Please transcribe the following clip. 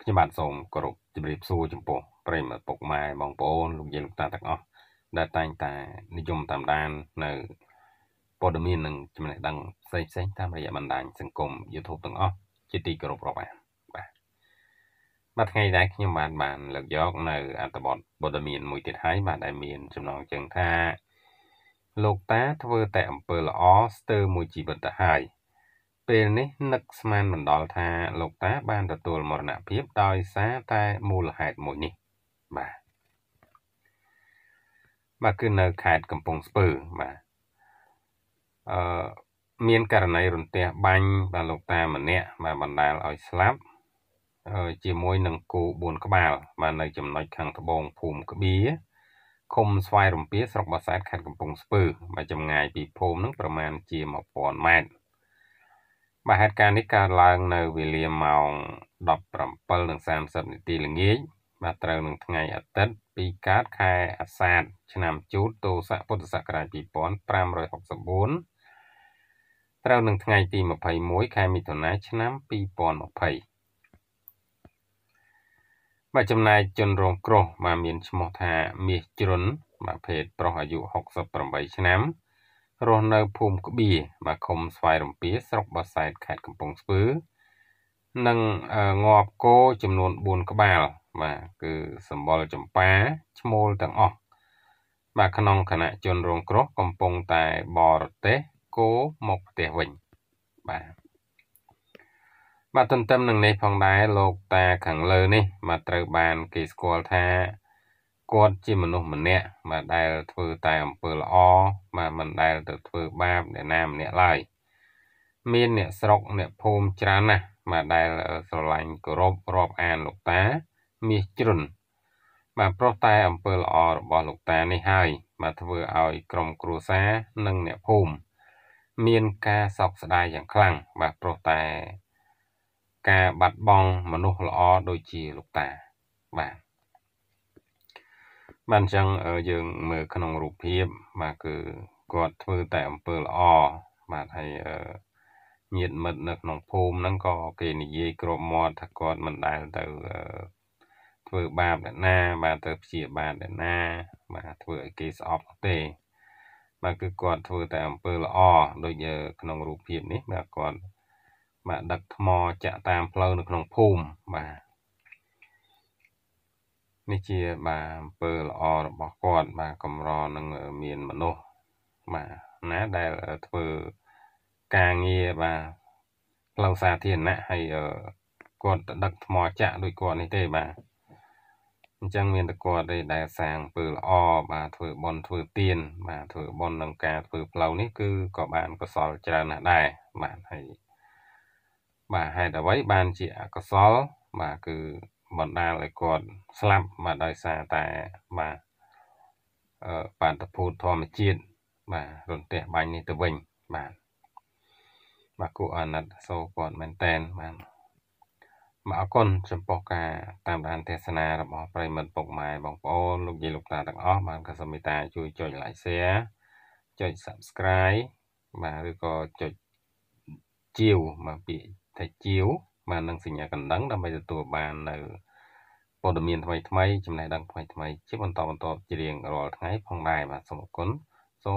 ខ្ញុំបាទសូមគោរពជម្រាបសួរចំពោះប្រិមត្តពុកម៉ែបងប្អូនលោកយាយលោកតាទាំងអស់ដែលតែងតែនិយមតាមដាននៅព័ត៌មាននិងចំណេះដឹងផ្សេងផ្សេងតាមរយៈបណ្ដាញសង្គម YouTube ទាំងអស់ជាទីគោរពរាប់អានបាទបាទថ្ងៃនេះខ្ញុំបានបានលើកយក នៅអត្ថបទព័ត៌មានមួយទៀតហើយបាទដែលមានចំណងជើងថាលោកតាធ្វើតែអំពើល្អស្ទើរមួយជីវិតទៅហើយពេលនេះនឹកស្មានមិនដល់ថាលោកតាបានទទួល មរណភាព ដោយសារតែមូលហេតុមួយនេះបាទបាទគឺនៅខេត្តកំពង់ស្ពឺបាទអឺមានករណីរន្ទះបាញ់បាទលោកតាម្នាក់បាទបណ្ដាលឲ្យស្លាប់ជាមួយនឹងគោ4ក្បាលបាទនៅ ចំណុចខាងត្បូងភូមិក្បៀឃុំស្វាយរំពាស្រុកបាសាទខេត្តកំពង់ស្ពឺបាទចម្ងាយពីភូមិនឹងប្រមាណជា1000ម៉ែត្របាទហេតុការណ៍នេះកើតឡើងនៅវេលាម៉ោង17:30នាទីល្ងាចបាទត្រូវនឹងថ្ងៃអាទិត្យ2កើតខែអាសាឍឆ្នាំជូតទស័កពុទ្ធសករាជ2564ត្រូវនឹងថ្ងៃទី21ខែមិថុនា ឆ្នាំ2020បាទចំណាយជនរងគ្រោះបាទមានឈ្មោះថាមាសជ្រុនបាទភេទប្រុសអាយុ68ឆ្នាំរស់នៅភូមិក្បៀបាទឃុំស្វាយរំពាស្រុកបសែតខេត្តកំពង់ស្ពឺនិងងាប់គោចំនួន4ក្បាលបាទគឺសម្បល់ចម្ប៉ាឈ្មោលទាំងអស់បាទក្នុងគណៈជនរងគ្រោះកំពុងតែបរទេសគោមកផ្ទះវិញ បាទបាទទន្ទឹមនឹងនេះផងដែរលោកតាខាងលើនេះបាទត្រូវបានគេស្គាល់ថាគាត់ជាមនុស្សម្នាក់បាទដែលធ្វើតែអំពើល្អបាទមិនដែលទៅធ្វើបាបអ្នកណាម្នាក់ឡើយមានអ្នកស្រុកអ្នកភូមិច្រើនណាស់បាទដែល ស្រឡាញ់គោរពរាប់អានលោកតា មាសជ្រុនបាទព្រោះតែអំពើល្អរបស់លោកតានេះហើយបាទធ្វើឲ្យក្រុមគ្រួសារនិងអ្នកភូមិមានការសោកស្ដាយយ៉ាងខ្លាំងបាទព្រោះតែ ការបាត់បង់មនុស្សល្អដូចជាលោកតាបាទបានអញ្ចឹងយើងមើលក្នុងរូបភាពបាទគឺគាត់ធ្វើតែអំពើល្អបាទហើយញាតិមិត្តនៅក្នុងភូមិហ្នឹងក៏គេនិយាយគ្រប់មាត់ថាគាត់មិនដែលទៅធ្វើបាបអ្នកណាបាទទៅព្យាបាទអ្នកណាបាទធ្វើឲ្យគេស្អប់ទេ បាទគឺគាត់ធ្វើតែអំពើល្អដូចក្នុងរូបភាពនេះបាទគាត់បាទដឹកថ្មចាក់តាមផ្លូវនៅក្នុងភូមិបាទនេះជាបាទអំពើល្អរបស់គាត់បាទកម្រនឹងមានមនុស្សបាទណាដែលធ្វើការងារបាទផ្លូវសាធារណៈហើយគាត់ទៅដឹកថ្មចាក់ដូចគាត់នេះទេបាទអញ្ចឹងមានតែគាត់ទេដែលសាងអំពើល្អបាទធ្វើបន់ធ្វើទៀនបាទធ្វើបន់នឹងការធ្វើផ្លូវនេះគឺក៏បានកុសលច្រើនណាស់ដែរបាទហើយបាទហេតុអ្វីបានជាអកុសលបាទគឺបណ្ដាលឲ្យគាត់ស្លាប់បាទដោយសារតែបាទអឺបាតុភូតធម្មជាតិបាទរន្ទះបាញ់នេះទៅវិញបាទបាទគូអាណិតសូគាត់មែនតែនបាទមកអរគុណចំពោះការតាមដានទេសនារបស់ប្រិមិត្តពុកម៉ែបងប្អូន លោកយាយលោកតាទាំងអស់បានក៏សូមមេត្តាជួយចុច like share ចុច subscribe បាទឬក៏ចុចជាវមកពាក្យថាជាវបាននឹងសញ្ញាកណ្ដឹងដើម្បីទទួលបាននៅព័ត៌មានថ្មីថ្មីចំណេះដឹងថ្មីថ្មី ជាបន្តបន្ទាប់ជារៀងរាល់ថ្ងៃ ផងដែរបាទសូមអរគុណសូម